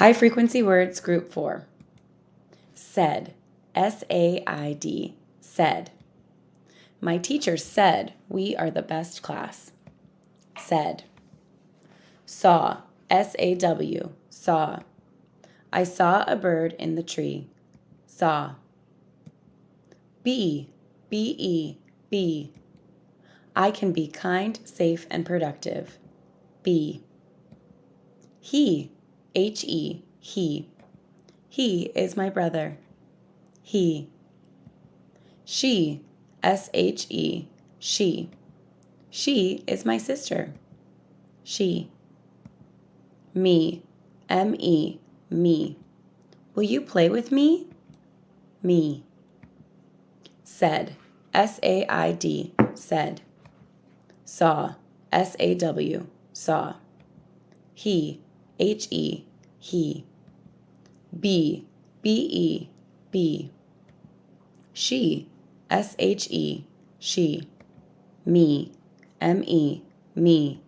High Frequency Words Group 4. Said. S A I D. Said. My teacher said we are the best class. Said. Saw. S A W. Saw. I saw a bird in the tree. Saw. Be. can be kind, safe, and productive. Be. He. H E, he. He is my brother. He. She, S H E, she. She is my sister. She. Me, M E, me. Will you play with me? Me. Said, S A I D, said. Saw, S A W, saw. He, H E, he. B, B E, B. She, S H E, she. Me, M E, me.